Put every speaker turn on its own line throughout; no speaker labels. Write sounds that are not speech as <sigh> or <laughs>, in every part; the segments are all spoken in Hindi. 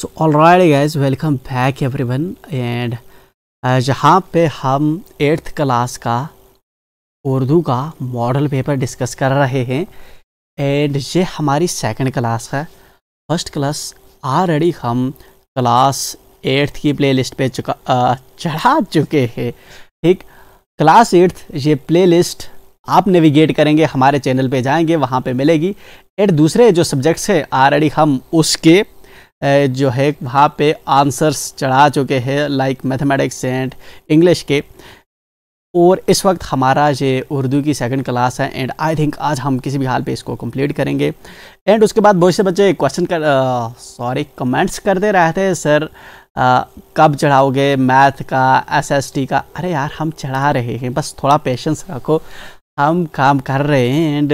so all right guys welcome back everyone and जहाँ पे हम एट्थ क्लास का उर्दू का मॉडल पेपर डिस्कस कर रहे हैं एंड ये हमारी सेकंड क्लास है फर्स्ट क्लास ऑलरेडी हम क्लास एट्थ की प्लेलिस्ट पे चुका uh, चढ़ा चुके हैं ठीक क्लास एट्थ ये प्लेलिस्ट आप नेविगेट करेंगे हमारे चैनल पे जाएंगे वहाँ पे मिलेगी एंड दूसरे जो सब्जेक्ट्स हैं ऑलरेडी हम उसके जो है वहाँ पे आंसर्स चढ़ा चुके हैं लाइक मैथमेटिक्स एंड इंग्लिश के और इस वक्त हमारा ये उर्दू की सेकंड क्लास है एंड आई थिंक आज हम किसी भी हाल पे इसको कंप्लीट करेंगे एंड उसके बाद बहुत से बच्चे क्वेश्चन कर सॉरी कमेंट्स करते रहते हैं सर आ, कब चढ़ाओगे मैथ का एसएसटी का अरे यार हम चढ़ा रहे हैं बस थोड़ा पेशेंस रखो हम काम कर रहे हैं एंड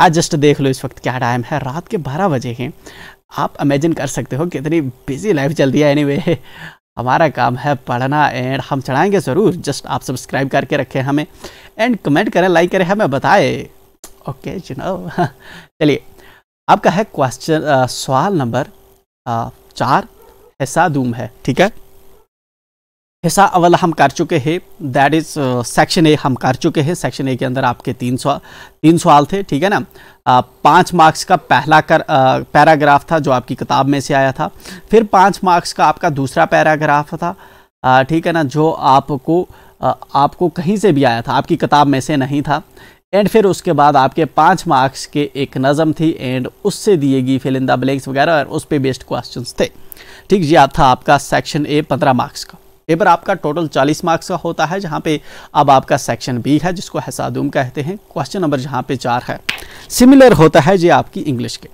आज जस्ट देख लो इस वक्त क्या टाइम है रात के बारह बजे हैं आप अमेजिन कर सकते हो कितनी बिजी लाइफ चल रही है anyway, हमारा काम है पढ़ना एंड हम चढ़ाएंगे ज़रूर जस्ट आप सब्सक्राइब करके रखें हमें एंड कमेंट करें लाइक करें हमें बताएं ओके चुनाव चलिए आपका है क्वेश्चन सवाल नंबर चार ऐसा दूम है ठीक है हिस्सा अवल हम कर चुके हैं दैट इज़ सेक्शन ए हम कर चुके हैं सेक्शन ए के अंदर आपके तीन सौ तीन सवाल थे ठीक है ना आ, पाँच मार्क्स का पहला कर पैराग्राफ uh, था जो आपकी किताब में से आया था फिर पाँच मार्क्स का आपका दूसरा पैराग्राफ था आ, uh, ठीक है ना जो आपको आ, uh, आपको कहीं से भी आया था आपकी किताब में से नहीं था एंड फिर उसके बाद आपके पाँच मार्क्स के एक नज़म थी एंड उससे दिए गई फिलिंदा ब्लैंक्स वगैरह और उस पर बेस्ड क्वेश्चन थे ठीक ये था आपका सेक्शन ए पंद्रह मार्क्स का पेपर आपका टोटल 40 मार्क्स का होता है जहाँ पे अब आपका सेक्शन बी है जिसको हसादूम कहते हैं क्वेश्चन नंबर जहाँ पे चार है सिमिलर होता है ये आपकी इंग्लिश के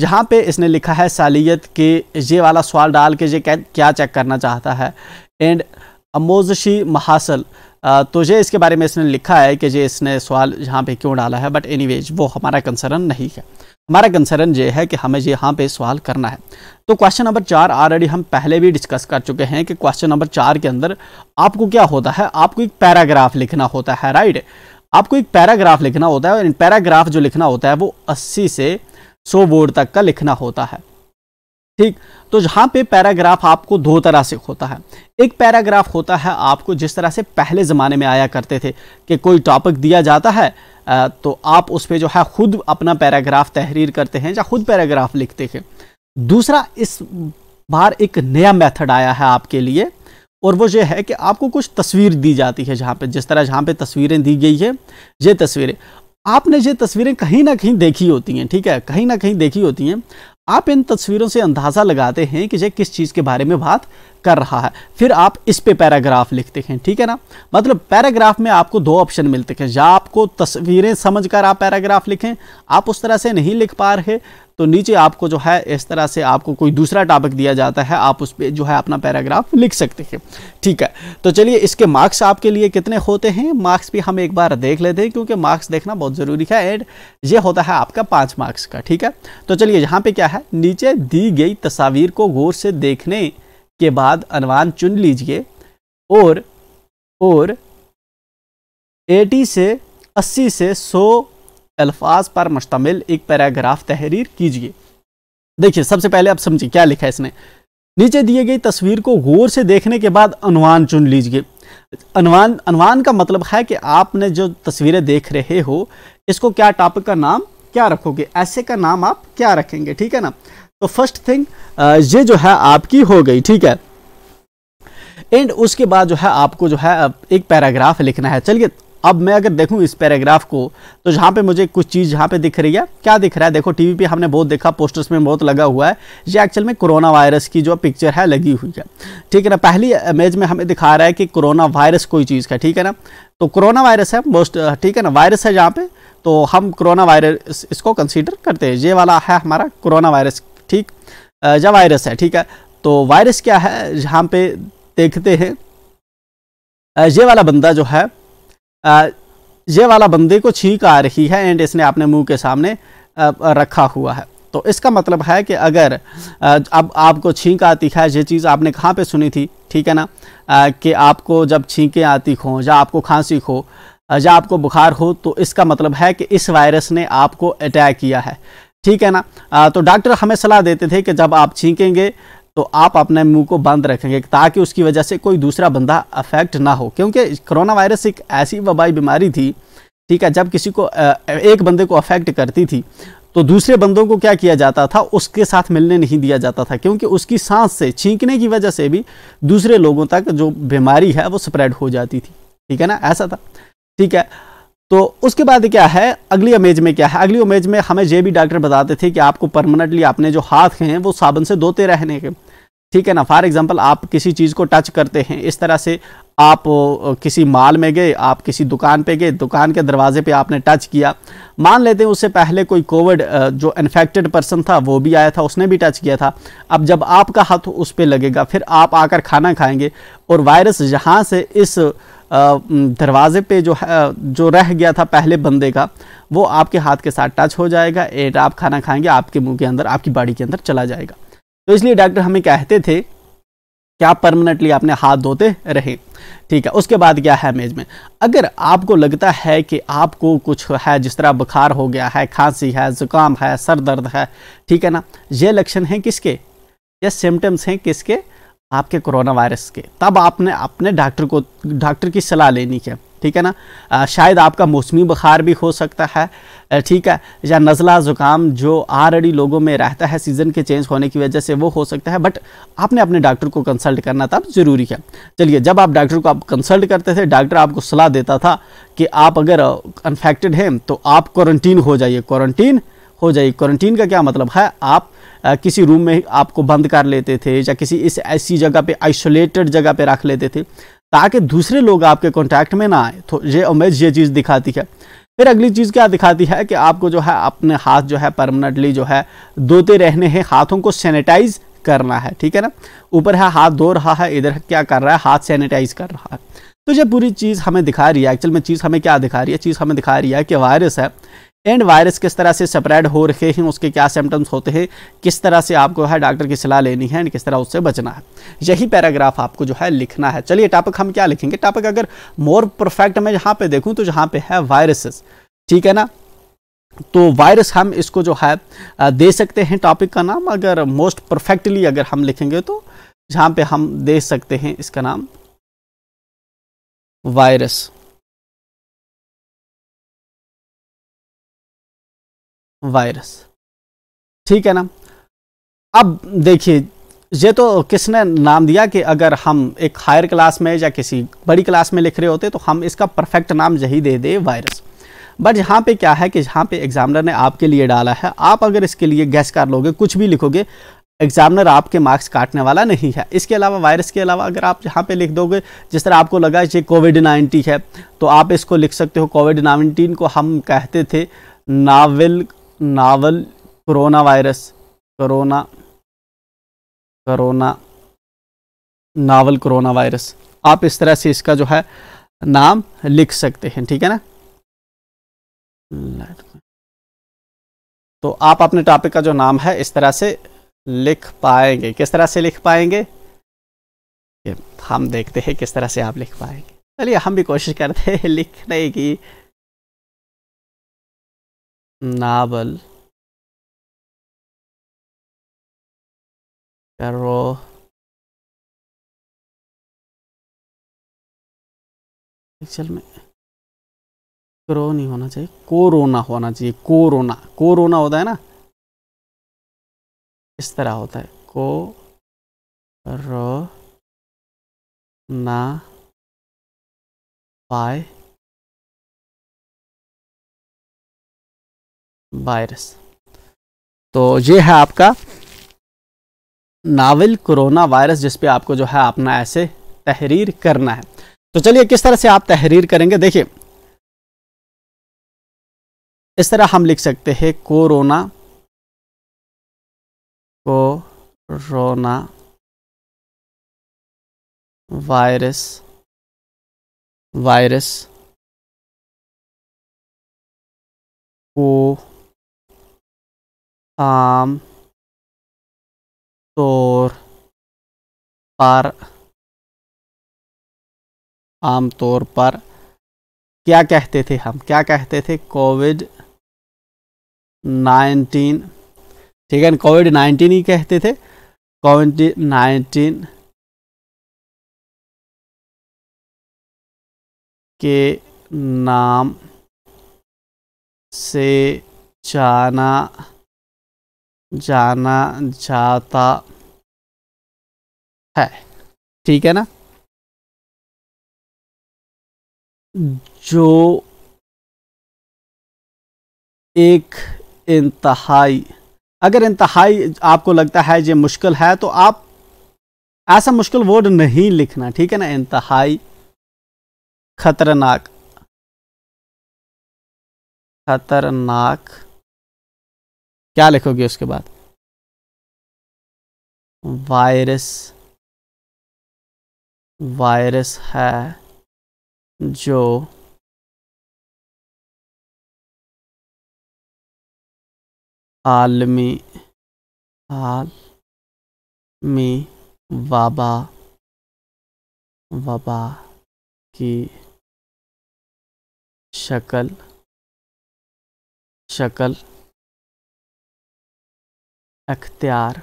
जहाँ पे इसने लिखा है सालियत के ये वाला सवाल डाल के ये क्या चेक करना चाहता है एंड अमोजशी महासल तो ये इसके बारे में इसने लिखा है कि ये इसने सवाल यहाँ पे क्यों डाला है बट एनी वो हमारा कंसर्न नहीं है हमारा कंसर्न ये है कि हमें यहाँ पे सवाल करना है तो क्वेश्चन नंबर चार ऑलरेडी हम पहले भी डिस्कस कर चुके हैं कि क्वेश्चन नंबर चार के अंदर आपको क्या होता है आपको एक पैराग्राफ लिखना होता है राइट आपको एक पैराग्राफ लिखना होता है और पैराग्राफ जो लिखना होता है वो अस्सी से सौ वर्ड तक का लिखना होता है ठीक तो जहाँ पे पैराग्राफ आपको दो तरह से होता है एक पैराग्राफ होता है आपको जिस तरह से पहले ज़माने में आया करते थे कि कोई टॉपिक दिया जाता है तो आप उस पर जो है ख़ुद अपना पैराग्राफ तहरीर करते हैं या ख़ुद पैराग्राफ लिखते हैं दूसरा इस बार एक नया मेथड आया है आपके लिए और वो ये है कि आपको कुछ तस्वीर दी जाती है जहाँ पे जिस तरह जहाँ पे तस्वीरें दी गई है ये तस्वीरें आपने ये तस्वीरें कहीं ना कहीं देखी होती हैं ठीक है कहीं ना कहीं देखी होती हैं आप इन तस्वीरों से अंदाज़ा लगाते हैं कि यह किस चीज़ के बारे में बात कर रहा है फिर आप इस पे पैराग्राफ लिखते हैं ठीक है ना मतलब पैराग्राफ में आपको दो ऑप्शन मिलते हैं या आपको तस्वीरें समझकर आप पैराग्राफ लिखें आप उस तरह से नहीं लिख पा रहे तो नीचे आपको जो है इस तरह से आपको कोई दूसरा टॉपिक दिया जाता है आप उस पर जो है अपना पैराग्राफ लिख सकते हैं ठीक है तो चलिए इसके मार्क्स आपके लिए कितने होते हैं मार्क्स भी हम एक बार देख लेते हैं क्योंकि मार्क्स देखना बहुत ज़रूरी है एंड ये होता है आपका पाँच मार्क्स का ठीक है तो चलिए यहाँ पर क्या है नीचे दी गई तस्वीर को गौर से देखने के बाद अनवान चुन लीजिए और और 80 से 80 से 100 अल्फाज पर मुश्तमिल एक पैराग्राफ तहरीर कीजिए देखिए सबसे पहले आप समझिए क्या लिखा है इसने नीचे दिए गई तस्वीर को गौर से देखने के बाद अनवान चुन लीजिए अनवान अनवान का मतलब है कि आपने जो तस्वीरें देख रहे हो इसको क्या टॉपिक का नाम क्या रखोगे ऐसे का नाम आप क्या रखेंगे ठीक है ना तो फर्स्ट थिंग uh, ये जो है आपकी हो गई ठीक है एंड उसके बाद जो है आपको जो है uh, एक पैराग्राफ लिखना है चलिए अब मैं अगर देखूं इस पैराग्राफ को तो जहां पे मुझे कुछ चीज़ यहाँ पे दिख रही है क्या दिख रहा है देखो टीवी पे हमने बहुत देखा पोस्टर्स में बहुत लगा हुआ है ये एक्चुअल में कोरोना वायरस की जो पिक्चर है लगी हुई है ठीक है ना पहली इमेज uh, में हमें दिखा रहा है कि कोरोना वायरस कोई चीज़ का ठीक है ना तो कोरोना वायरस है मोस्ट ठीक है ना वायरस है जहाँ पे तो हम कोरोना वायरस इसको कंसिडर करते हैं ये वाला है हमारा कोरोना वायरस ठीक या वायरस है ठीक है तो वायरस क्या है यहाँ पे देखते हैं ये वाला बंदा जो है ये वाला बंदे को छींक आ रही है एंड इसने अपने मुंह के सामने रखा हुआ है तो इसका मतलब है कि अगर अब आपको छींक आती है ये चीज़ आपने कहाँ पे सुनी थी ठीक है ना कि आपको जब छींकें आती हों या आपको खांसी हो या आपको बुखार हो तो इसका मतलब है कि इस वायरस ने आपको अटैक किया है ठीक है ना आ, तो डॉक्टर हमें सलाह देते थे कि जब आप छींकेंगे तो आप अपने मुंह को बंद रखेंगे ताकि उसकी वजह से कोई दूसरा बंदा अफेक्ट ना हो क्योंकि कोरोना वायरस एक ऐसी वबाई बीमारी थी ठीक है जब किसी को एक बंदे को अफेक्ट करती थी तो दूसरे बंदों को क्या किया जाता था उसके साथ मिलने नहीं दिया जाता था क्योंकि उसकी सांस से छींकने की वजह से भी दूसरे लोगों तक जो बीमारी है वो स्प्रेड हो जाती थी ठीक है ना ऐसा था ठीक है तो उसके बाद क्या है अगली अमेज में क्या है अगली अमेज में हमें ये भी डॉक्टर बताते थे कि आपको परमानेंटली अपने जो हाथ हैं वो साबुन से धोते रहने के ठीक है ना फॉर एग्जाम्पल आप किसी चीज़ को टच करते हैं इस तरह से आप किसी माल में गए आप किसी दुकान पे गए दुकान के दरवाजे पे आपने टच किया मान लेते हैं उससे पहले कोई कोविड जो इन्फेक्टेड पर्सन था वो भी आया था उसने भी टच किया था अब जब आपका हाथ उस पर लगेगा फिर आप आकर खाना खाएंगे और वायरस जहाँ से इस दरवाजे पे जो जो रह गया था पहले बंदे का वो आपके हाथ के साथ टच हो जाएगा एंड आप खाना खाएंगे आपके मुंह के अंदर आपकी बॉडी के अंदर चला जाएगा तो इसलिए डॉक्टर हमें कहते थे कि आप परमानेंटली अपने हाथ धोते रहें ठीक है उसके बाद क्या है मेज में अगर आपको लगता है कि आपको कुछ है जिस तरह बुखार हो गया है खांसी है ज़ुकाम है सर दर्द है ठीक है ना ये लक्षण हैं किसके या सिम्टम्स हैं किसके आपके कोरोना वायरस के तब आपने अपने डॉक्टर को डॉक्टर की सलाह लेनी है ठीक है ना आ, शायद आपका मौसमी बुखार भी हो सकता है ठीक है या नज़ला ज़ुकाम जो ऑलरेडी लोगों में रहता है सीज़न के चेंज होने की वजह से वो हो सकता है बट आपने अपने डॉक्टर को कंसल्ट करना तब ज़रूरी है चलिए जब आप डॉक्टर को आप कंसल्ट करते थे डॉक्टर आपको सलाह देता था कि आप अगर अनफेक्टेड हैं तो आप क्वारंटीन हो जाइए क्वारंटीन हो जाइए क्वारंटीन का क्या मतलब है आप किसी रूम में आपको बंद कर लेते थे या किसी इस ऐसी जगह पे आइसोलेटेड जगह पे रख लेते थे ताकि दूसरे लोग आपके कॉन्टैक्ट में ना आए तो ये उमेज ये चीज़ दिखाती है फिर अगली चीज़ क्या दिखाती है कि आपको जो है अपने हाथ जो है परमानेंटली जो है धोते रहने हैं हाथों को सैनिटाइज करना है ठीक है ना ऊपर है हाथ धो रहा है इधर क्या कर रहा है हाथ सैनिटाइज कर रहा है तो ये पूरी चीज़ हमें दिखा रही है एक्चुअल में चीज़ हमें क्या दिखा रही है चीज़ हमें दिखा रही है कि वायरस है एंड वायरस किस तरह से स्प्रेड हो रहे हैं उसके क्या सिम्टम्स होते हैं किस तरह से आपको है डॉक्टर की सलाह लेनी है एंड किस तरह उससे बचना है यही पैराग्राफ आपको जो है लिखना है चलिए टॉपिक हम क्या लिखेंगे टॉपिक अगर मोर परफेक्ट मैं यहाँ पे देखूँ तो यहाँ पे है वायरसेस ठीक है ना तो वायरस हम इसको जो है दे सकते हैं टॉपिक का नाम अगर मोस्ट परफेक्टली अगर हम लिखेंगे तो जहाँ पे हम दे सकते हैं इसका नाम वायरस वायरस ठीक है ना अब देखिए ये तो किसने नाम दिया कि अगर हम एक हायर क्लास में या किसी बड़ी क्लास में लिख रहे होते तो हम इसका परफेक्ट नाम यही दे दे वायरस बट यहाँ पे क्या है कि यहाँ पे एग्जामिनर ने आपके लिए डाला है आप अगर इसके लिए गैस कर लोगे कुछ भी लिखोगे एग्जामिनर आपके मार्क्स काटने वाला नहीं है इसके अलावा वायरस के अलावा अगर आप यहाँ पे लिख दोगे जिस तरह आपको लगा ये कोविड नाइन्टीन है तो आप इसको लिख सकते हो कोविड नाइन्टीन को हम कहते थे novel novel corona virus corona corona novel corona virus आप इस तरह से इसका जो है नाम लिख सकते हैं ठीक है ना तो आप अपने टॉपिक का जो नाम है इस तरह से लिख पाएंगे किस तरह से लिख पाएंगे हम देखते हैं किस तरह से आप लिख पाएंगे चलिए हम भी कोशिश करते हैं <laughs> लिखने की
नावल करो
एक्चुअल में क्रो नहीं होना चाहिए कोरोना होना चाहिए कोरोना कोरोना होता है ना इस तरह होता है को
रो ना पाए
वायरस तो ये है आपका नावल कोरोना वायरस जिस पे आपको जो है अपना ऐसे तहरीर करना है तो चलिए किस तरह से आप तहरीर करेंगे देखिए इस तरह हम लिख सकते
हैं कोरोना कोरोना वायरस वायरस को आम तौर पर आमतौर
पर क्या कहते थे हम क्या कहते थे कोविड नाइन्टीन ठीक है कोविड नाइन्टीन ही कहते थे कोविड
नाइन्टीन
के नाम से जाना जाना जाता
है ठीक है ना
जो एक इंतहाई अगर इंतहाई आपको लगता है ये मुश्किल है तो आप ऐसा मुश्किल वर्ड नहीं लिखना ठीक है ना इंतहाई खतरनाक खतरनाक
क्या लिखोगे उसके बाद वायरस वायरस है जो आलमी आलमी वबा वबा की शक्ल शक्ल अख्तियार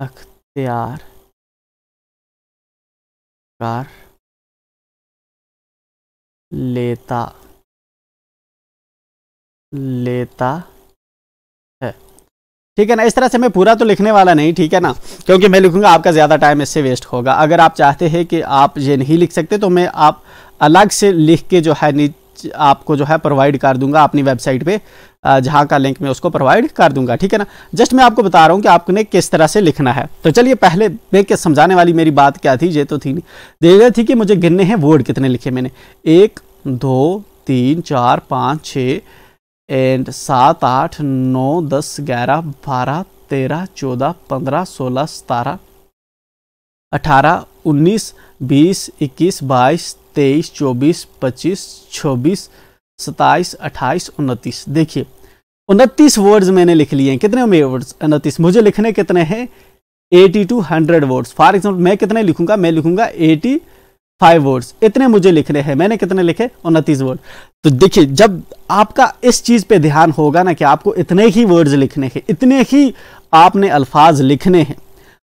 अख्तियार कर लेता
लेता है ठीक है ना इस तरह से मैं पूरा तो लिखने वाला नहीं ठीक है ना क्योंकि मैं लिखूंगा आपका ज़्यादा टाइम इससे वेस्ट होगा अगर आप चाहते हैं कि आप ये नहीं लिख सकते तो मैं आप अलग से लिख के जो है आपको जो है प्रोवाइड कर दूंगा अपनी वेबसाइट पे जहाँ का लिंक मैं उसको प्रोवाइड कर दूंगा ठीक है ना जस्ट मैं आपको बता रहा हूँ कि आपने किस तरह से लिखना है तो चलिए पहले मैं क्या समझाने वाली मेरी बात क्या थी ये तो थी नहीं ये थी कि मुझे गिनने हैं वर्ड कितने लिखे मैंने एक दो तीन चार पाँच छः एंड सात आठ नौ दस ग्यारह बारह तेरह चौदह पंद्रह सोलह सतारह अठारह उन्नीस बीस इक्कीस बाईस तेईस चौबीस पच्चीस छब्बीस सताइस अट्ठाईस उनतीस देखिए उनतीस वर्ड्स मैंने लिख लिए हैं कितने वर्ड्स उनतीस मुझे लिखने कितने हैं eighty to hundred words for example मैं कितने लिखूंगा मैं लिखूंगा एटी फाइव वर्ड्स इतने मुझे लिखने हैं मैंने कितने लिखे उनतीस वर्ड तो देखिए जब आपका इस चीज़ पे ध्यान होगा ना कि आपको इतने ही वर्ड्स लिखने हैं इतने ही आपने अल्फाज लिखने हैं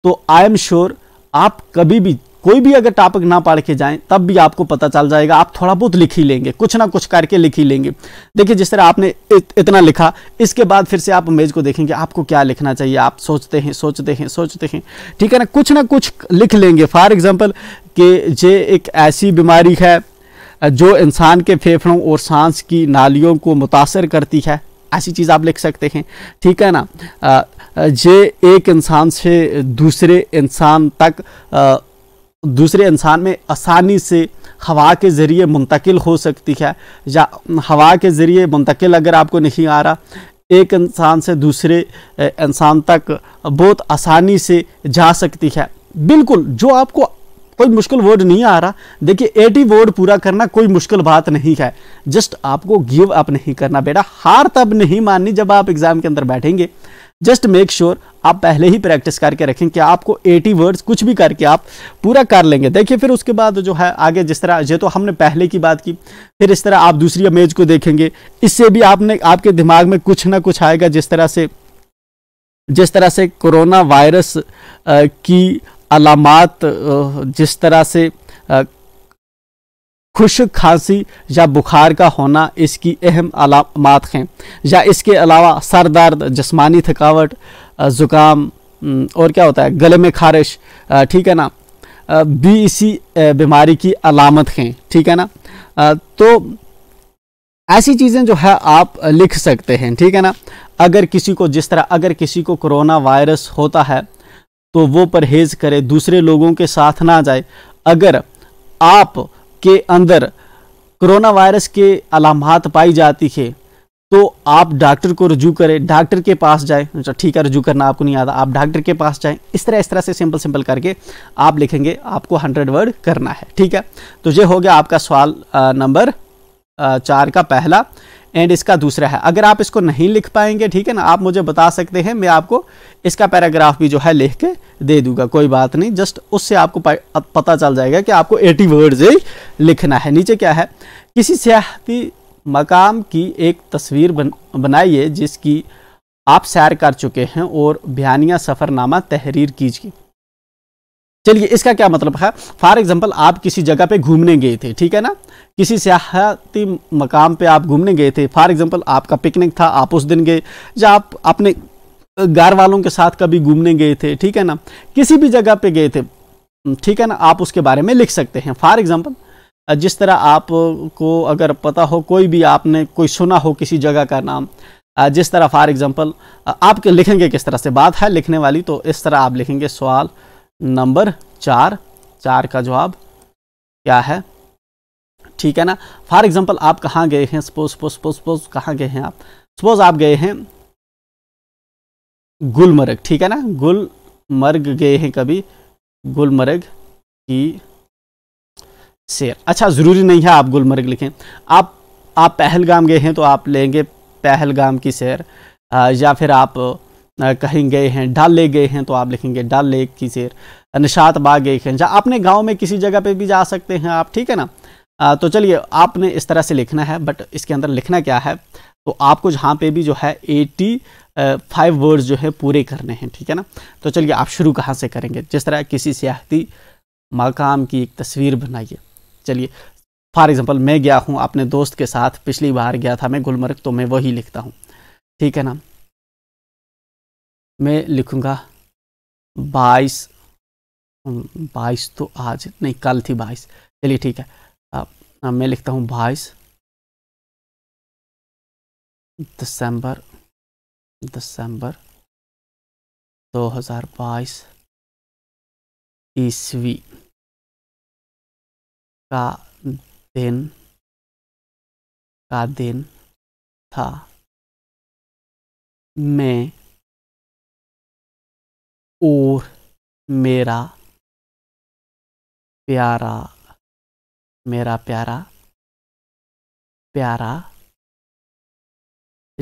तो आई एम श्योर आप कभी भी कोई भी अगर टॉपिक ना पढ़ के जाएं तब भी आपको पता चल जाएगा आप थोड़ा बहुत लिख ही लेंगे कुछ ना कुछ करके लिख ही लेंगे देखिए जिस तरह आपने इत, इतना लिखा इसके बाद फिर से आप मेज को देखेंगे आपको क्या लिखना चाहिए आप सोचते हैं सोचते हैं सोचते हैं ठीक है ना कुछ ना कुछ लिख लेंगे फॉर एग्जाम्पल कि ये एक ऐसी बीमारी है जो इंसान के फेफड़ों और सांस की नालियों को मुतासर करती है ऐसी चीज़ आप लिख सकते हैं ठीक है ना ये एक इंसान से दूसरे इंसान तक दूसरे इंसान में आसानी से हवा के ज़रिए मुंतकिल हो सकती है या हवा के ज़रिए मुंतकिल अगर आपको नहीं आ रहा एक इंसान से दूसरे इंसान तक बहुत आसानी से जा सकती है बिल्कुल जो आपको कोई मुश्किल वर्ड नहीं आ रहा देखिए 80 वर्ड पूरा करना कोई मुश्किल बात नहीं है जस्ट आपको गिव अप नहीं करना बेटा हार तब नहीं माननी जब आप एग्ज़ाम के अंदर बैठेंगे जस्ट मेक श्योर आप पहले ही प्रैक्टिस करके रखें कि आपको 80 वर्ड्स कुछ भी करके आप पूरा कर लेंगे देखिए फिर उसके बाद जो है आगे जिस तरह ये तो हमने पहले की बात की फिर इस तरह आप दूसरी इमेज को देखेंगे इससे भी आपने आपके दिमाग में कुछ ना कुछ आएगा जिस तरह से जिस तरह से कोरोना वायरस की अलामत जिस तरह से खुश खांसी या बुखार का होना इसकी अहम अलामत हैं या इसके अलावा सर दर्द जिसमानी थकावट ज़ुकाम और क्या होता है गले में खारिश ठीक है ना भी इसी बीमारी की अलामत हैं ठीक है ना तो ऐसी चीज़ें जो है आप लिख सकते हैं ठीक है ना अगर किसी को जिस तरह अगर किसी को कोरोना वायरस होता है तो वो परहेज़ करे दूसरे लोगों के साथ ना जाए अगर आप के अंदर कोरोना वायरस के अलामत पाई जाती है तो आप डॉक्टर को रजू करें डॉक्टर के पास जाए अच्छा, ठीक है रजू करना आपको नहीं आता आप डॉक्टर के पास जाएं इस तरह इस तरह से सिंपल सिंपल करके आप लिखेंगे आपको हंड्रेड वर्ड करना है ठीक है तो ये हो गया आपका सवाल नंबर चार का पहला एंड इसका दूसरा है अगर आप इसको नहीं लिख पाएंगे ठीक है ना आप मुझे बता सकते हैं मैं आपको इसका पैराग्राफ भी जो है लिख के दे दूंगा कोई बात नहीं जस्ट उससे आपको पता चल जाएगा कि आपको एटी वर्ड्स ही लिखना है नीचे क्या है किसी सियाती मकाम की एक तस्वीर बन बनाइए जिसकी आप सैर कर चुके हैं और बयानिया सफ़रनामा तहरीर कीजिए चलिए इसका क्या मतलब है फॉर एग्जाम्पल आप किसी जगह पे घूमने गए थे ठीक है ना किसी सियाहती मकाम पे आप घूमने गए थे फॉर एग्जाम्पल आपका पिकनिक था आप उस दिन गए या आप अपने घर वालों के साथ कभी घूमने गए थे ठीक है ना किसी भी जगह पे गए थे ठीक है ना आप उसके बारे में लिख सकते हैं फॉर एग्जाम्पल जिस तरह आपको अगर पता हो कोई भी आपने कोई सुना हो किसी जगह का नाम जिस तरह फॉर एग्जाम्पल आप लिखेंगे किस तरह से बात है लिखने वाली तो इस तरह आप लिखेंगे सवाल नंबर चार चार का जवाब क्या है ठीक है ना फॉर एग्जाम्पल आप कहाँ गए हैं सपोज सपोज सपोज सपोज कहाँ गए हैं आप सपोज आप गए हैं गुलमर्ग ठीक है ना गुलमर्ग गए हैं कभी गुलमर्ग की शेर अच्छा ज़रूरी नहीं है आप गुलमर्ग लिखें आप आप पहलगाम गए हैं तो आप लेंगे पहलगाम की शेर या फिर आप कहीं गए हैं डाल ले गए हैं तो आप लिखेंगे डाल लेक की शेर निशात बाग गए हैं जहाँ अपने गाँव में किसी जगह पर भी जा सकते हैं आप ठीक है ना आ, तो चलिए आपने इस तरह से लिखना है बट इसके अंदर लिखना क्या है तो आपको जहाँ पे भी जो है एटी फाइव वर्ड्स जो है पूरे करने हैं ठीक है ना तो चलिए आप शुरू कहाँ से करेंगे जिस तरह किसी सियाहती मकाम की एक तस्वीर बनाइए चलिए फॉर एग्ज़ाम्पल मैं गया हूँ अपने दोस्त के साथ पिछली बार गया था मैं गुलमर्ग तो मैं वही लिखता हूँ ठीक है ना मैं लिखूँगा बाईस बाईस तो आज नहीं कल थी बाईस चलिए ठीक है आ, आ, मैं लिखता हूँ बाईस
दिसंबर दिसंबर 2022 ईस्वी का दिन का दिन था मैं और मेरा प्यारा
मेरा प्यारा प्यारा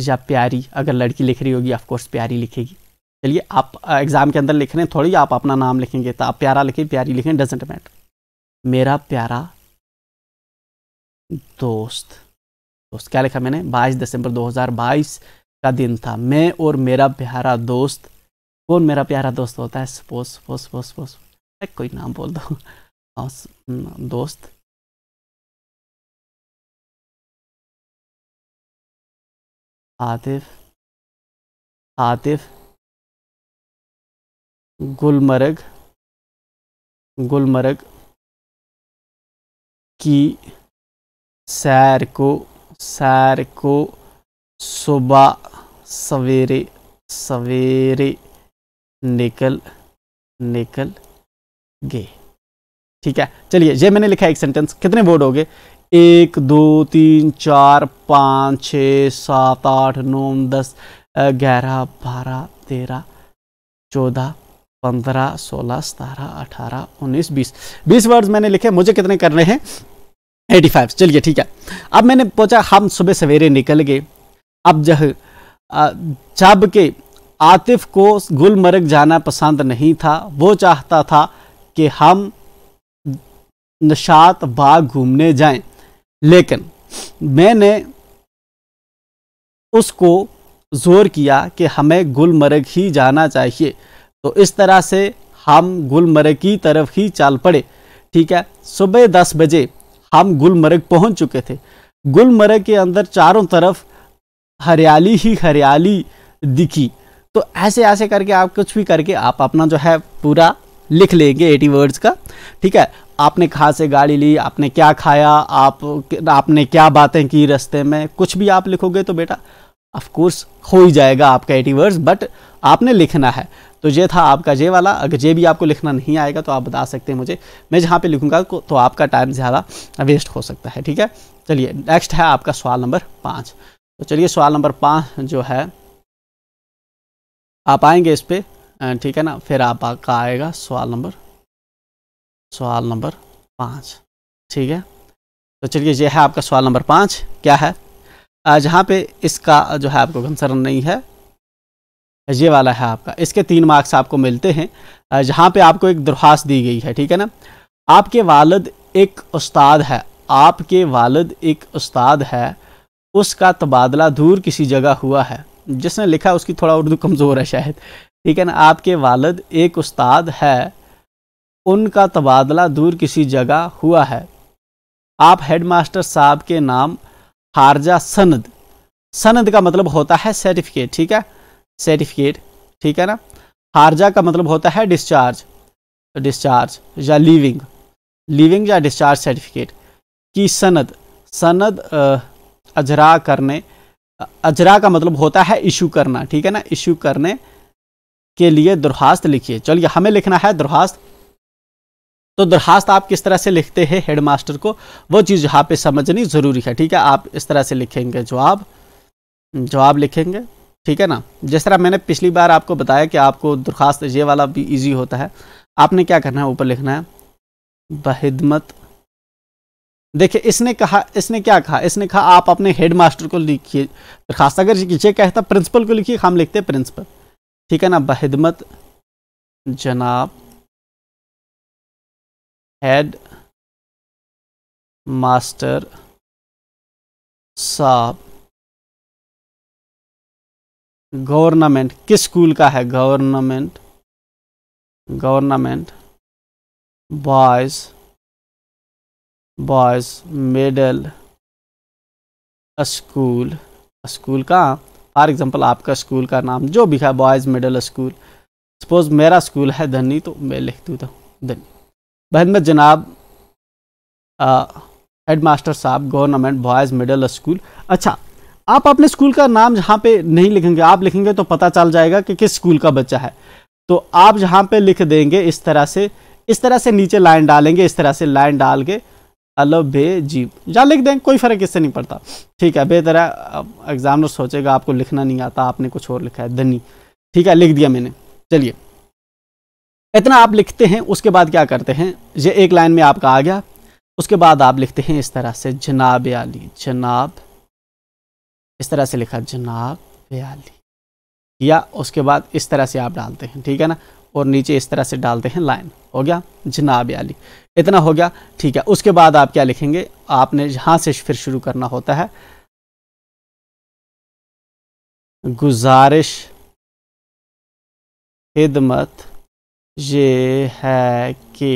या प्यारी अगर लड़की लिख रही होगी कोर्स प्यारी लिखेगी चलिए आप एग्ज़ाम के अंदर लिख रहे हैं थोड़ी आप अपना नाम लिखेंगे तो आप प्यारा लिखें प्यारी लिखें डजेंट मैटर मेरा प्यारा दोस्त दोस्त क्या लिखा मैंने 22 दिसंबर 2022 का दिन था मैं और मेरा प्यारा दोस्त कौन मेरा प्यारा दोस्त होता है सपोज सपोज सपोज सपोज कोई नाम बोल दो दोस्त
आतिफ आतिफ गुलमर्ग गुलमर्ग
की सैर को सैर को सुबह सवेरे सवेरे निकल निकल गए ठीक है चलिए ये मैंने लिखा एक सेंटेंस कितने वर्ड हो गए एक दो तीन चार पाँच छ सात आठ नौ दस ग्यारह बारह तेरह चौदह पंद्रह सोलह सतारह अठारह उन्नीस बीस बीस वर्ड्स मैंने लिखे मुझे कितने करने हैं एटी फाइव चलिए ठीक है अब मैंने पूछा हम सुबह सवेरे निकल गए अब जब जब के आतिफ को गुलमर्ग जाना पसंद नहीं था वो चाहता था कि हम नशात बाग घूमने जाएं लेकिन मैंने उसको जोर किया कि हमें गुलमर्ग ही जाना चाहिए तो इस तरह से हम गुलमर्ग की तरफ ही चल पड़े ठीक है सुबह दस बजे हम गुलमर्ग पहुंच चुके थे गुलमर्ग के अंदर चारों तरफ हरियाली ही हरियाली दिखी तो ऐसे ऐसे करके आप कुछ भी करके आप अपना जो है पूरा लिख लेंगे एटी वर्ड्स का ठीक है आपने कहाँ से गाड़ी ली आपने क्या खाया आप आपने क्या बातें की रस्ते में कुछ भी आप लिखोगे तो बेटा ऑफकोर्स हो ही जाएगा आपका एटी वर्ड्स बट आपने लिखना है तो ये था आपका जे वाला अगर जे भी आपको लिखना नहीं आएगा तो आप बता सकते हैं मुझे मैं जहाँ पे लिखूँगा तो आपका टाइम ज़्यादा वेस्ट हो सकता है ठीक है चलिए नेक्स्ट है आपका सवाल नंबर पाँच तो चलिए सवाल नंबर पाँच जो है आप आएंगे इस पर ठीक है ना फिर आप आपका आएगा सवाल नंबर सवाल नंबर पाँच ठीक है तो चलिए यह है आपका सवाल नंबर पाँच क्या है जहाँ पे इसका जो है आपको कंसर्न नहीं है ये वाला है आपका इसके तीन मार्क्स आपको मिलते हैं जहाँ पे आपको एक दरख्वास्त दी गई है ठीक है ना आपके वालद एक उस्ताद है आपके वालद एक उस्ताद है उसका तबादला दूर किसी जगह हुआ है जिसने लिखा उसकी थोड़ा उर्दू कमज़ोर है शायद ठीक है ना आपके वालद एक उस्ताद है उनका तबादला दूर किसी जगह हुआ है आप हेडमास्टर साहब के नाम हारजा सनद सनद का मतलब होता है सर्टिफिकेट ठीक है सर्टिफिकेट ठीक है ना हारजा का मतलब होता है डिस्चार्ज डिस्चार्ज या लीविंग लीविंग या डिस्चार्ज सर्टिफिकेट की सनद सनद अजरा करने अजरा का मतलब होता है इशू करना ठीक है ना इशू करने के लिए दरखास्त लिखिए चलिए हमें लिखना है दरखास्त तो दरखास्त आप किस तरह से लिखते हैं हेडमास्टर को वो चीज़ यहाँ पे समझनी ज़रूरी है ठीक है आप इस तरह से लिखेंगे जवाब जवाब लिखेंगे ठीक है ना जिस तरह मैंने पिछली बार आपको बताया कि आपको दरखास्त ये वाला भी ईजी होता है आपने क्या करना है ऊपर लिखना है बहिदमत देखिए इसने कहा इसने क्या कहा इसने कहा आप अपने हेडमास्टर को लिखिए दरखास्त अगर ये कहता प्रिंसिपल को लिखिए हम लिखते हैं प्रिंसिपल ठीक है ना बहिदमत जनाब हेड
मास्टर साहब गवर्नमेंट किस स्कूल का है government government boys
boys middle school school का फॉर एग्जांपल आपका स्कूल का नाम जो भी है बॉयज़ मिडल स्कूल सपोज मेरा स्कूल है धनी तो मैं लिख देता तो हूँ धनी बहन में जनाब हेड मास्टर साहब गवर्नमेंट बॉयज़ मिडल स्कूल अच्छा आप अपने स्कूल का नाम जहाँ पे नहीं लिखेंगे आप लिखेंगे तो पता चल जाएगा कि किस स्कूल का बच्चा है तो आप जहाँ पे लिख देंगे इस तरह से इस तरह से नीचे लाइन डालेंगे इस तरह से लाइन डाल के अलभ्य जीव जहाँ लिख दें कोई फ़र्क इससे नहीं पड़ता ठीक है बेतरह एग्जामिनर सोचेगा आपको लिखना नहीं आता आपने कुछ और लिखा है धनी ठीक है लिख दिया मैंने चलिए इतना आप लिखते हैं उसके बाद क्या करते हैं ये एक लाइन में आपका आ गया उसके बाद आप लिखते हैं इस तरह से जनाब आली जनाब इस तरह से लिखा जनाब आली या उसके बाद इस तरह से आप डालते हैं ठीक है ना और नीचे इस तरह से डालते हैं लाइन हो गया जनाब आली इतना हो गया ठीक है उसके बाद आप क्या लिखेंगे आपने यहां से फिर शुरू करना होता है
गुजारिश खिदमत
ये है कि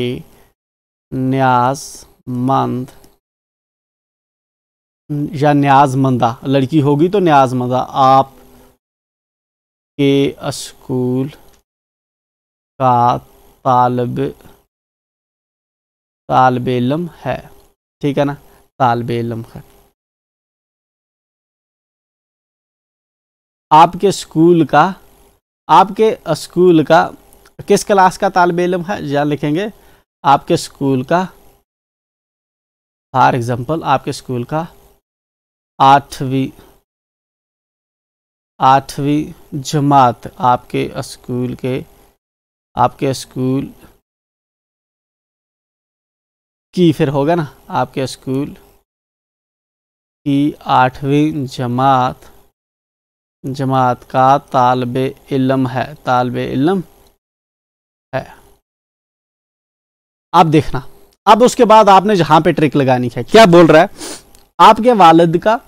न्याजमंद या न्याजमंदा लड़की होगी तो न्याजमंदा
आप के स्कूल का तालब तालब इलम है ठीक है ना तालब इलम है
आपके स्कूल का आपके स्कूल का किस क्लास का तालब इलम है जहाँ लिखेंगे आपके स्कूल का फॉर एग्जांपल आपके स्कूल का आठवीं आठवीं जमात आपके स्कूल के
आपके स्कूल कि फिर होगा ना
आपके स्कूल की आठवीं जमात जमात का तालब इलम है तालब इलम है आप देखना अब उसके बाद आपने जहाँ पे ट्रिक लगानी है क्या बोल रहा है आपके वालद का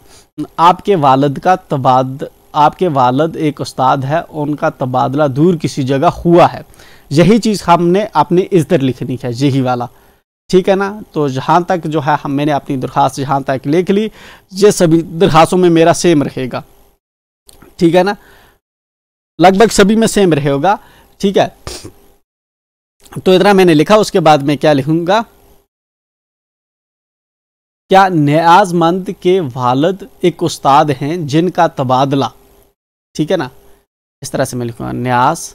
आपके वालद का तबाद आपके वालद एक उस्ताद है उनका तबादला दूर किसी जगह हुआ है यही चीज़ हमने अपने इज्जत लिखनी है यही वाला ठीक है ना तो जहाँ तक जो है हम मैंने अपनी दरख्वास्त जहाँ तक लिख ली ये सभी दरख्वास्तों में मेरा सेम रहेगा ठीक है ना लगभग सभी में सेम रहेगा ठीक है तो इतना मैंने लिखा उसके बाद मैं क्या लिखूंगा क्या न्याजमंद के वालद एक उस्ताद हैं जिनका तबादला ठीक है ना इस तरह से मैं लिखूंगा न्याज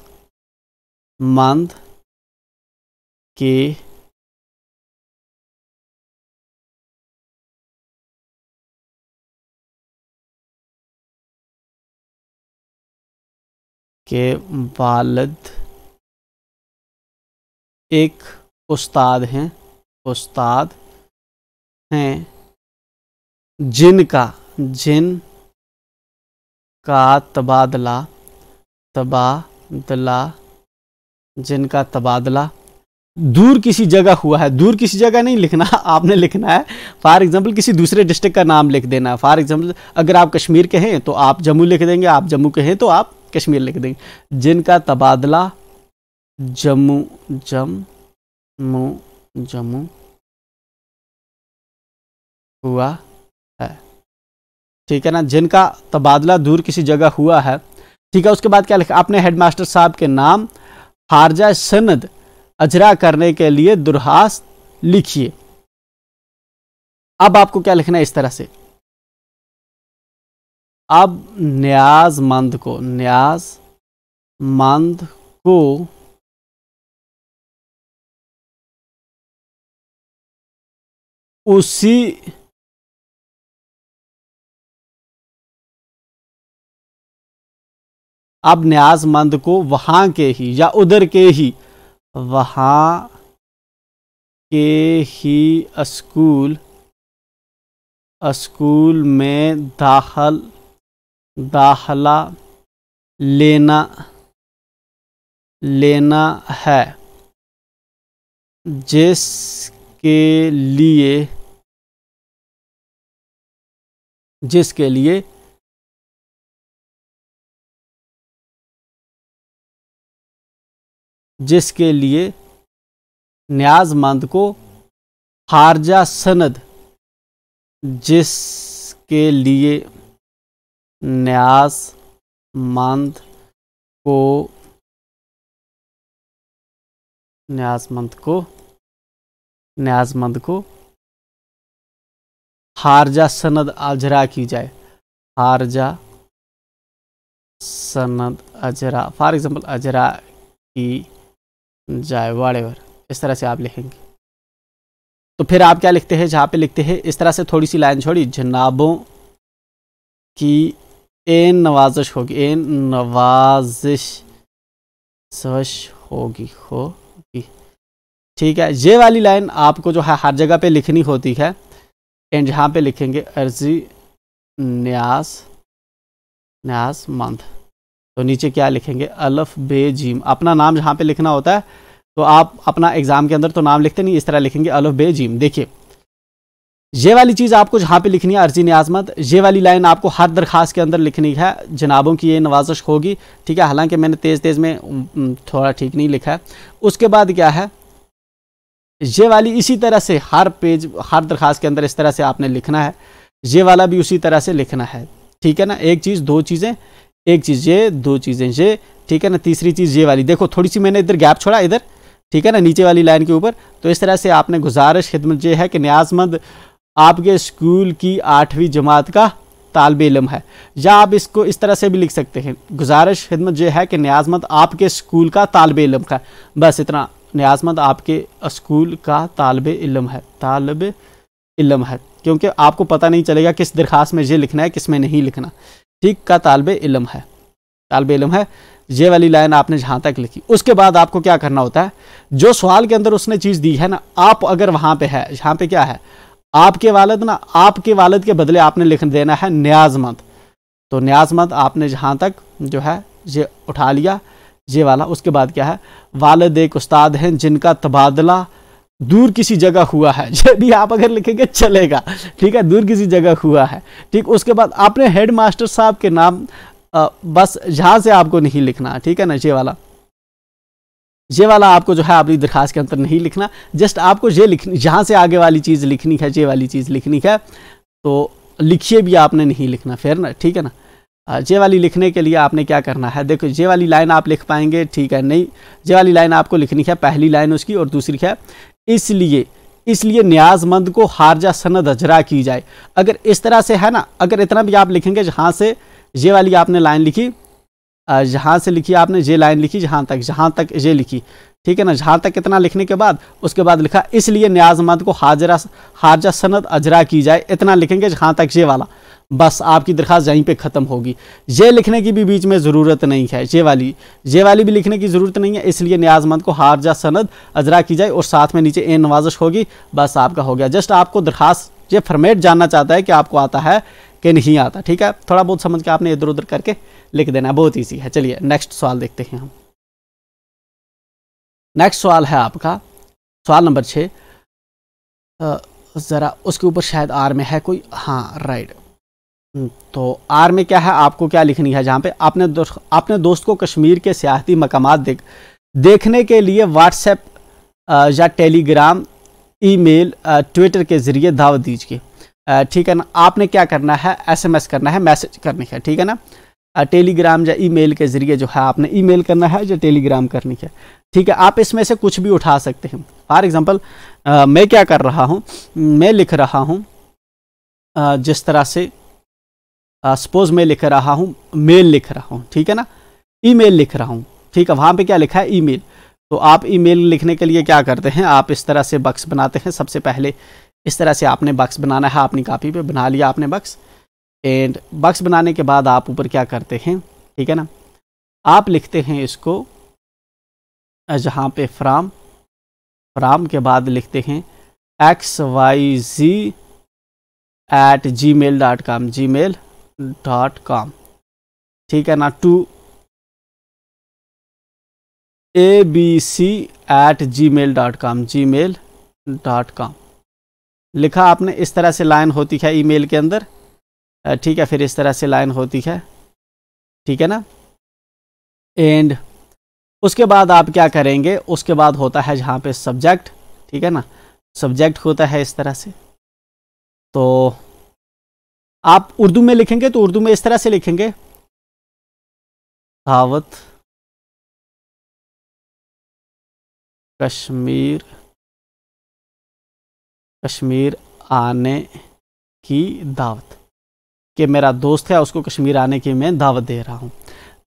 मंद के के वालद एक उस्ताद हैं उस्ताद
हैं जिनका जिन का तबादला तबादला जिनका तबादला दूर किसी जगह हुआ है दूर किसी जगह नहीं लिखना आपने लिखना है फॉर एग्जांपल किसी दूसरे डिस्ट्रिक्ट का नाम लिख देना है फॉर एग्जांपल अगर आप कश्मीर के हैं तो आप जम्मू लिख देंगे आप जम्मू के हैं तो आप कश्मीर लिख देंगे जिनका तबादला जम्मू जम जम्मू हुआ है ठीक है ना जिनका तबादला दूर किसी जगह हुआ है ठीक है उसके बाद क्या लिखा आपने हेडमास्टर साहब के नाम हारजा सनद अजरा करने के लिए दुरहास लिखिए अब आपको क्या लिखना है इस तरह से अब न्याजमंद को न्याज मंद को उसी अब न्याजमंद को वहां के ही या उधर के ही वहां के ही स्कूल स्कूल में दाखिल दाखला लेना लेना है जिसके लिए
जिसके लिए
जिसके लिए न्याजमंद को हारजा सनद जिसके लिए न्यास
मंद को न्यास मंद को न्यास मंद को
हारजा सनद अजरा की जाए हारजा सनद अजरा फॉर एग्जाम्पल अजरा की जाए वाड़ेवर इस तरह से आप लिखेंगे तो फिर आप क्या लिखते हैं जहाँ पे लिखते हैं इस तरह से थोड़ी सी लाइन छोड़ी जनाबों की ए नवाजिश होगी ए नवाजिश सश होगी होगी ठीक है ये वाली लाइन आपको जो है हर जगह पे लिखनी होती है एंड यहाँ पे लिखेंगे अर्जी न्यास न्यास मंथ तो नीचे क्या लिखेंगे अल्फ बे जीम अपना नाम जहाँ पे लिखना होता है तो आप अपना एग्ज़ाम के अंदर तो नाम लिखते नहीं इस तरह लिखेंगे अलफ बे जीम देखिए ये वाली चीज़ आपको जहां पे लिखनी है अर्जी न्याजमत ये वाली लाइन आपको हर दरखास्त के अंदर लिखनी है जनाबों की ये नवाजश होगी ठीक है हालांकि मैंने तेज़ तेज़ में थोड़ा ठीक नहीं लिखा है उसके बाद क्या है ये वाली इसी तरह से हर पेज हर दरखास्त के अंदर इस तरह से आपने लिखना है ये वाला भी उसी तरह से लिखना है ठीक है ना एक चीज़ दो चीज़ें एक चीज़ ये दो चीज़ें ये ठीक है ना तीसरी चीज़ ये वाली देखो थोड़ी सी मैंने इधर गैप छोड़ा इधर ठीक है ना नीचे वाली लाइन के ऊपर तो इस तरह से आपने गुजारिश खिदमत ये है कि न्याजमंद आपके स्कूल की आठवीं जमात का तालब इलम है या आप इसको इस तरह से भी लिख सकते हैं गुजारिश खिदमत यह है कि न्याजमत आपके स्कूल का तालब इलम का बस इतना न्याजमत आपके स्कूल का तालब इलम है तालब इलम है क्योंकि आपको पता नहीं चलेगा किस दरख्वास्त में ये लिखना है किस में नहीं लिखना ठीक का तालब इलम है तालब इलम है ये वाली लाइन आपने जहाँ तक लिखी उसके बाद आपको क्या करना होता है जो सवाल के अंदर उसने चीज़ दी है ना आप अगर वहाँ पे है यहाँ पे क्या है आपके वालद ना आपके वालद के बदले आपने लिख देना है न्याजमंद तो न्याजमंद आपने जहाँ तक जो है ये उठा लिया ये वाला उसके बाद क्या है वालद एक उस्ताद हैं जिनका तबादला दूर किसी जगह हुआ है <laughs> ये भी आप अगर लिखेंगे चलेगा ठीक है दूर किसी जगह हुआ है ठीक उसके बाद आपने हेड मास्टर साहब के नाम आ, बस जहाँ से आपको नहीं लिखना ठीक है ना ये वाला ये वाला आपको जो है आपकी दरखास्त के अंदर नहीं लिखना जस्ट आपको ये लिख यहाँ से आगे वाली चीज़ लिखनी है ये वाली चीज़ लिखनी है तो लिखिए भी आपने नहीं लिखना फिर ना ठीक है ना जे वाली लिखने के लिए आपने क्या करना है देखो जे वाली लाइन आप लिख पाएंगे ठीक है नहीं जे वाली लाइन आपको लिखनी है पहली लाइन उसकी और दूसरी है इसलिए इसलिए न्याजमंद को हारजा सनद अजरा की जाए अगर इस तरह से है ना अगर इतना भी आप लिखेंगे जहाँ से ये वाली आपने लाइन लिखी जहाँ से लिखी आपने ये लाइन लिखी जहाँ तक जहाँ तक ये लिखी ठीक है ना जहाँ तक इतना लिखने के बाद उसके बाद लिखा इसलिए न्याजमंद को हाजरा हाजरा सनत अजरा की जाए इतना लिखेंगे जहाँ तक ये वाला बस आपकी दरख्वास्त यहीं पे ख़त्म होगी ये लिखने की भी बीच में ज़रूरत नहीं है ये वाली ये वाली भी लिखने की ज़रूरत नहीं है इसलिए न्याजमंद को हारजा सनद अजरा की जाए और साथ में नीचे ए नवाजश होगी बस आपका हो गया जस्ट आपको दरख्वास्त ये फॉर्मेट जानना चाहता है कि आपको आता है कि नहीं आता ठीक है थोड़ा बहुत समझ के आपने इधर उधर करके लिख देना बहुत ईजी है चलिए नेक्स्ट सवाल देखते हैं हम नेक्स्ट सवाल है आपका सवाल नंबर छः ज़रा उसके ऊपर शायद आर में है कोई हाँ राइट हम्म, तो आर में क्या है आपको क्या लिखनी है जहाँ पे आपने दोस्त आपने दोस्त को कश्मीर के सियाती मकाम देख देखने के लिए व्हाट्सएप या टेलीग्राम ईमेल ट्विटर के ज़रिए दावत दीजिए ठीक है ना आपने क्या करना है एसएमएस करना है मैसेज करनी है ठीक है ना टेलीग्राम या ईमेल के ज़रिए जो है आपने ईमेल करना है या टेलीग्राम करनी है ठीक है आप इसमें से कुछ भी उठा सकते हैं फॉर एग्ज़ाम्पल मैं क्या कर रहा हूँ मैं लिख रहा हूँ जिस तरह से सपोज़ मैं लिख रहा हूँ मेल लिख रहा हूँ ठीक है ना ईमेल लिख रहा हूँ ठीक है वहाँ पे क्या लिखा है ई तो आप ईमेल लिखने के लिए क्या करते हैं आप इस तरह से बक्स बनाते हैं सबसे पहले इस तरह से आपने बक्स बनाना है अपनी कापी पर बना लिया आपने बक्स एंड बक्स बनाने के बाद आप ऊपर क्या करते हैं ठीक है ना आप लिखते हैं इसको जहाँ पे फ्राम फ्राम के बाद लिखते हैं X Y G at gmail dot com gmail dot com ठीक है ना टू A B C at gmail dot com gmail dot com लिखा आपने इस तरह से लाइन होती है ईमेल के अंदर ठीक है फिर इस तरह से लाइन होती है ठीक है ना एंड उसके बाद आप क्या करेंगे उसके बाद होता है जहाँ पे सब्जेक्ट ठीक है ना सब्जेक्ट होता है इस तरह से तो आप उर्दू में लिखेंगे तो उर्दू में इस तरह से लिखेंगे धावत कश्मीर कश्मीर आने की दावत कि मेरा दोस्त है उसको कश्मीर आने की मैं दावत दे रहा हूँ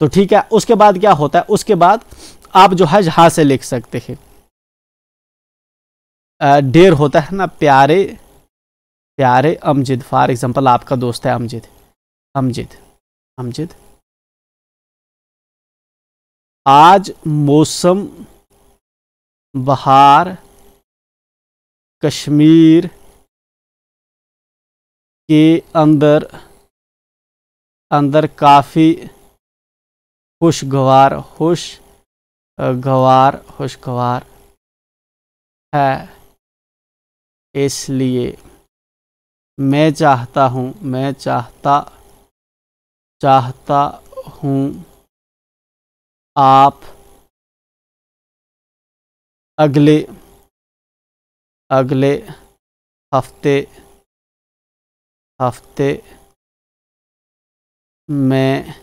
तो ठीक है उसके बाद क्या होता है उसके बाद आप जो है जहाँ से लिख सकते हैं डेर होता है ना प्यारे प्यारे अमजिद फॉर एग्जांपल आपका दोस्त है अमजिद अमजिद अमजिद आज मौसम
बहार कश्मीर के अंदर अंदर काफ़ी खुशगवार खुश गवार खुशगवार है इसलिए मैं चाहता हूँ मैं चाहता चाहता हूँ आप अगले अगले हफ्ते हफ्ते मैं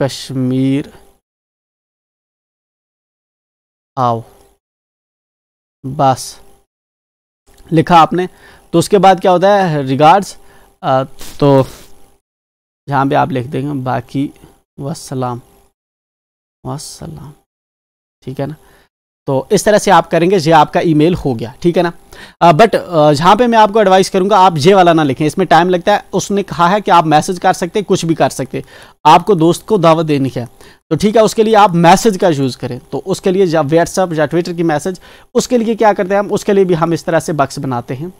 कश्मीर आओ बस
लिखा आपने तो उसके बाद क्या होता है रिगार्ड्स तो जहाँ पे आप लिख देंगे बाकी वसलाम वसलाम ठीक है ना तो इस तरह से आप करेंगे जे आपका ईमेल हो गया ठीक है ना आ, बट जहाँ पे मैं आपको एडवाइस करूँगा आप जे वाला ना लिखें इसमें टाइम लगता है उसने कहा है कि आप मैसेज कर सकते हैं कुछ भी कर सकते हैं आपको दोस्त को दावत देनी है तो ठीक है उसके लिए आप मैसेज का यूज़ करें तो उसके लिए या व्हाट्सअप या ट्विटर की मैसेज उसके लिए क्या करते हैं हम उसके लिए भी हम इस तरह से बक्स बनाते हैं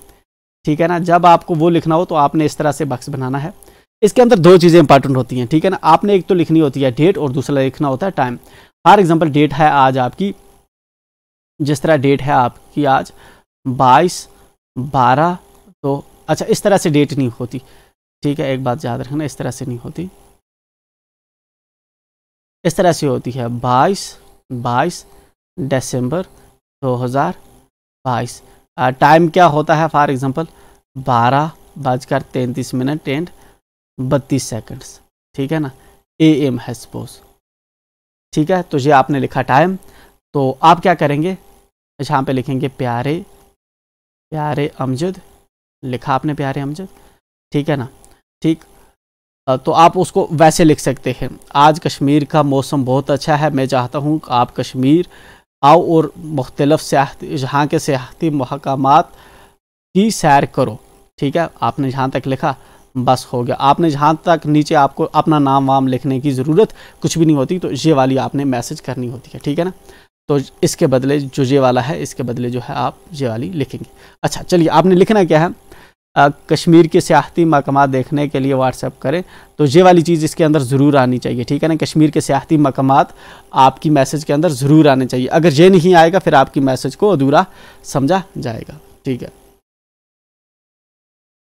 ठीक है ना जब आपको वो लिखना हो तो आपने इस तरह से बक्स बनाना है इसके अंदर दो चीज़ें इंपॉर्टेंट होती हैं ठीक है ना आपने एक तो लिखनी होती है डेट और दूसरा लिखना होता है टाइम फॉर एग्जाम्पल डेट है आज आपकी जिस तरह डेट है आपकी आज बाईस बारह तो अच्छा इस तरह से डेट नहीं होती ठीक है एक बात याद रखना इस तरह से नहीं होती इस तरह से होती है बाईस बाईस दिसंबर 2022 टाइम क्या होता है फॉर एग्जांपल बारह बजकर तैंतीस मिनट एंड बत्तीस सेकंड्स ठीक है ना ए एम है सपोज ठीक है तो ये आपने लिखा टाइम तो आप क्या करेंगे अच्छा यहाँ पे लिखेंगे प्यारे प्यारे अमजद लिखा आपने प्यारे अमजद ठीक है ना ठीक तो आप उसको वैसे लिख सकते हैं आज कश्मीर का मौसम बहुत अच्छा है मैं चाहता हूँ आप कश्मीर आओ और मुख्तलफ सियाती यहाँ के सियाती महकाम की सैर करो ठीक है आपने जहाँ तक लिखा बस हो गया आपने जहाँ तक नीचे आपको अपना नाम वाम लिखने की ज़रूरत कुछ भी नहीं होती तो ये वाली आपने मैसेज करनी होती है ठीक है ना तो इसके बदले जो ये वाला है इसके बदले जो है आप ये वाली लिखेंगे अच्छा चलिए आपने लिखना क्या है आ, कश्मीर के सियाहती मकाम देखने के लिए व्हाट्सएप करें तो ये वाली चीज़ इसके अंदर ज़रूर आनी चाहिए ठीक है ना कश्मीर के सियाहती मकाम आपकी मैसेज के अंदर ज़रूर आने चाहिए अगर ये नहीं आएगा फिर आपकी मैसेज को अधूरा समझा जाएगा ठीक है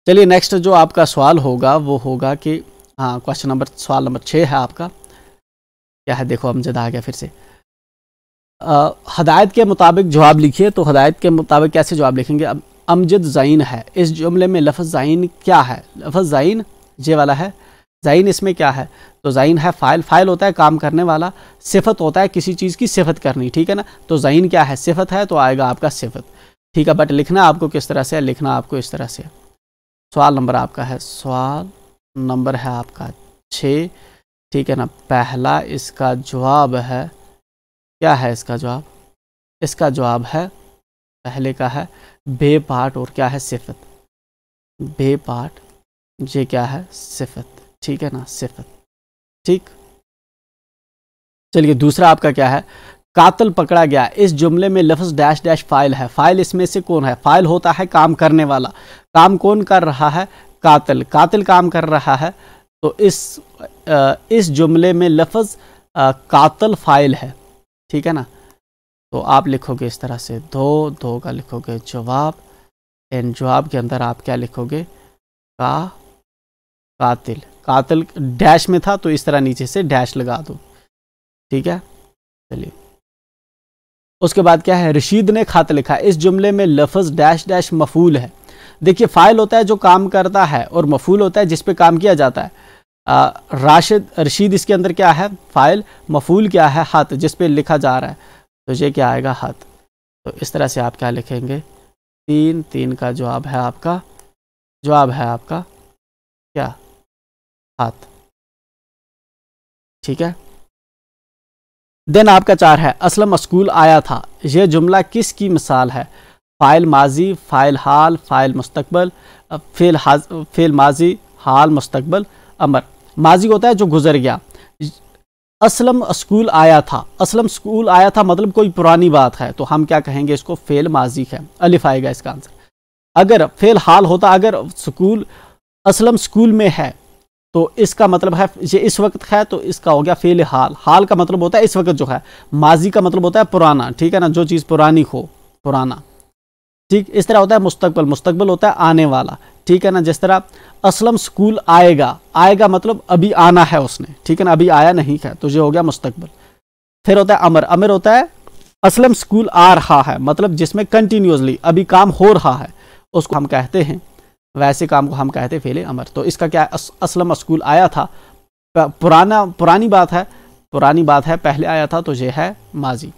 चलिए नेक्स्ट जो आपका सवाल होगा वो होगा कि हाँ क्वेश्चन नंबर सवाल नंबर छः है आपका क्या है देखो हम आ गया फिर से हदायत के मुताबिक जवाब लिखिए तो हदायत के मुताबिक कैसे जवाब लिखेंगे अब अमजद ज़ैन है इस जुमले में लफ्ज़ ज़ैन क्या है लफ्ज़ ज़ैन ये वाला है ज़ैन इसमें क्या है तो ज़ैन है फ़ाइल फ़ाइल होता है काम करने वाला सिफत होता है किसी चीज़ की सिफत करनी ठीक है ना तो ज़ैन क्या है सिफत है तो आएगा आपका सिफत ठीक है बट लिखना आपको किस तरह से है लिखना आपको इस तरह से सवाल नंबर आपका है सवाल नंबर है आपका छः ठीक है ना पहला इसका जवाब है क्या है इसका जवाब इसका जवाब है पहले का है बे पार्ट और क्या है सिफत बे पार्ट ये क्या है सिफत ठीक है ना सिफत ठीक चलिए दूसरा आपका क्या है कातल पकड़ा गया इस जुमले में लफ्ज डैश डैश फाइल है फाइल इसमें से कौन है फाइल होता है काम करने वाला काम कौन कर रहा है कातल कातल काम कर रहा है तो इस इस जुमले में लफ्ज कातल फाइल है ठीक है ना तो आप लिखोगे इस तरह से दो दो का लिखोगे जवाब एंड जवाब के अंदर आप क्या लिखोगे का कातिल कातिल डैश में था तो इस तरह नीचे से डैश लगा दो ठीक है चलिए उसके बाद क्या है रशीद ने खत लिखा इस जुमले में लफज डैश डैश मफूल है देखिए फाइल होता है जो काम करता है और मफूल होता है जिस पे काम किया जाता है राशिद रशीद इसके अंदर क्या है फ़ाइल मफूल क्या है हत जिस पे लिखा जा रहा है तो ये क्या आएगा हत तो इस तरह से आप क्या लिखेंगे तीन तीन का जवाब है आपका जवाब है आपका क्या हाथ ठीक है देन आपका चार है असलम स्कूल आया था यह जुमला किस की मिसाल है फ़ाइल माजी फ़ाइल हाल फ़ाइल मुस्तकबल फ़ेल हाज फ़ेल माजी हाल मुस्तकबल अमर माजी होता है जो गुजर गया असलम स्कूल आया था असलम स्कूल आया था मतलब कोई पुरानी बात है तो हम क्या कहेंगे इसको फेल माजी है अलिफ आएगा इसका आंसर अगर फेल हाल होता अगर स्कूल असलम स्कूल में है तो इसका मतलब है ये इस वक्त है तो इसका हो गया फेल हाल हाल का मतलब होता है इस वक्त जो है माजी का मतलब होता है पुराना ठीक है ना जो चीज़ पुरानी हो पुराना ठीक इस तरह होता है मुस्तबल मुस्तकबल होता है आने वाला ठीक है ना जिस तरह असलम स्कूल आएगा आएगा मतलब अभी आना है उसने ठीक है ना अभी आया नहीं है तो ये हो गया मुस्तकबल फिर होता है अमर अमर होता है असलम स्कूल आ रहा है मतलब जिसमें कंटिन्यूसली अभी काम हो रहा है उसको हम कहते हैं वैसे काम को हम कहते फेले अमर तो इसका क्या अस, असलम स्कूल आया था पुराना पुरानी बात है पुरानी बात है पहले आया था तो ये है माजी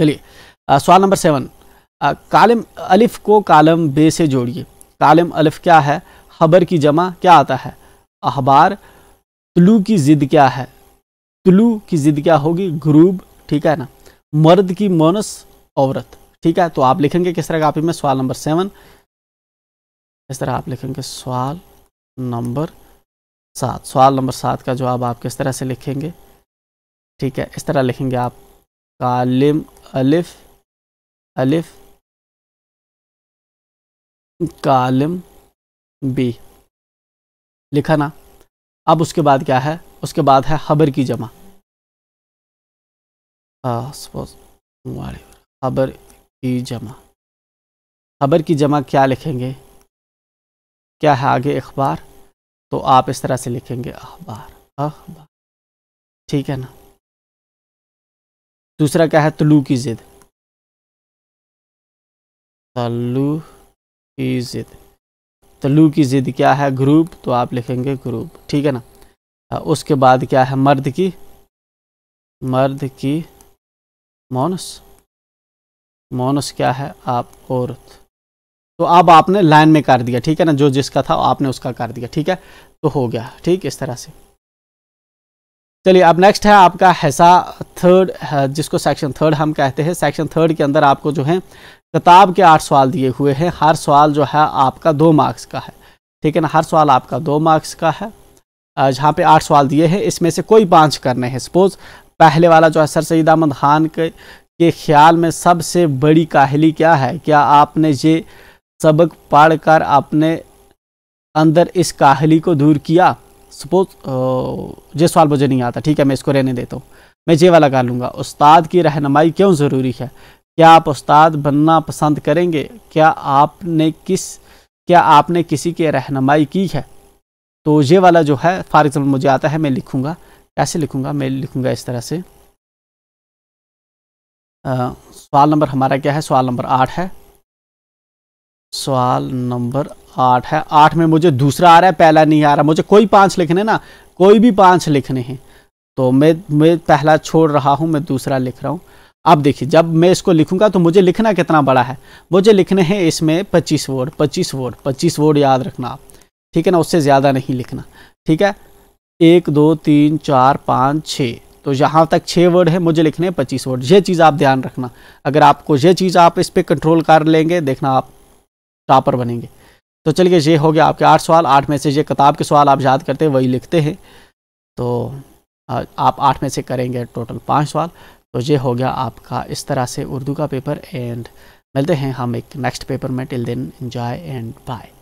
चलिए सवाल नंबर सेवन कालम अलिफ को कालम बे से जोड़िए तालिम अलफ क्या है खबर की जमा क्या आता है अखबार तलु की ज़िद क्या है तुलू की ज़िद क्या होगी ग्रूब ठीक है ना मर्द की मोनस औरत ठीक है तो आप लिखेंगे किस तरह कापी में सवाल नंबर सेवन इस तरह आप लिखेंगे सवाल नंबर सात सवाल नंबर सात का जवाब आप किस तरह से लिखेंगे ठीक है इस तरह लिखेंगे आप कालिम अलिफ अलिफ
कालम बी लिखा ना अब उसके बाद क्या है उसके बाद है खबर की जमा
सपोज खबर की जमा खबर की जमा क्या लिखेंगे क्या है आगे अखबार तो आप इस तरह से लिखेंगे अखबार अखबार ठीक है ना
दूसरा क्या है तलू की ज़िद तलू
की ज़िद तो लू की ज़िद क्या है ग्रुप तो आप लिखेंगे ग्रुप ठीक है ना उसके बाद क्या है मर्द की मर्द की मोनस मोनस क्या है आप औरत तो अब आपने लाइन में कर दिया ठीक है ना जो जिसका था आपने उसका कर दिया ठीक है तो हो गया ठीक इस तरह से चलिए अब नेक्स्ट है आपका हैसा थर्ड जिसको सेक्शन थर्ड हम कहते हैं सेक्शन थर्ड के अंदर आपको जो है किताब के आठ सवाल दिए हुए हैं हर सवाल जो है आपका दो मार्क्स का है ठीक है ना हर सवाल आपका दो मार्क्स का है जहाँ पे आठ सवाल दिए हैं इसमें से कोई पांच करने हैं सपोज पहले वाला जो है सर सईद अहमद खान के के ख्याल में सबसे बड़ी काहली क्या है क्या आपने ये सबक पढ़ कर अपने अंदर इस काहली को दूर किया सपोज ये सवाल मुझे नहीं आता ठीक है मैं इसको रहने देता हूँ मैं ये वाला कर लूँगा उस्ताद की रहनमाई क्यों ज़रूरी है क्या आप उस्ताद बनना पसंद करेंगे क्या आपने किस क्या आपने किसी के रहनमाई की है तो ये वाला जो है फॉर एग्ज़ाम्पल मुझे आता है मैं लिखूँगा कैसे लिखूँगा मैं लिखूँगा इस तरह से सवाल नंबर हमारा क्या है सवाल नंबर आठ है सवाल नंबर आठ है आठ में मुझे दूसरा आ रहा है पहला नहीं आ रहा मुझे कोई पांच लिखने ना कोई भी पांच लिखने हैं तो मैं मैं पहला छोड़ रहा हूँ मैं दूसरा लिख रहा हूँ आप देखिए जब मैं इसको लिखूंगा तो मुझे लिखना कितना बड़ा है मुझे लिखने हैं इसमें पच्चीस वर्ड पच्चीस वर्ड पच्चीस वर्ड याद रखना आप ठीक है ना उससे ज़्यादा नहीं लिखना ठीक है एक दो तीन चार पाँच छः तो यहाँ तक छः वर्ड है मुझे लिखने हैं पच्चीस वर्ड ये चीज़ आप ध्यान रखना अगर आपको ये चीज़ आप इस पर कंट्रोल कर लेंगे देखना आप टॉपर बनेंगे तो चलिए ये हो गया आपके आठ सवाल आठ में से ये किताब के सवाल आप याद करते हैं वही लिखते हैं तो आप आठ में से करेंगे टोटल पाँच सवाल तो ये हो गया आपका इस तरह से उर्दू का पेपर एंड मिलते हैं हम एक नेक्स्ट पेपर में till then enjoy and bye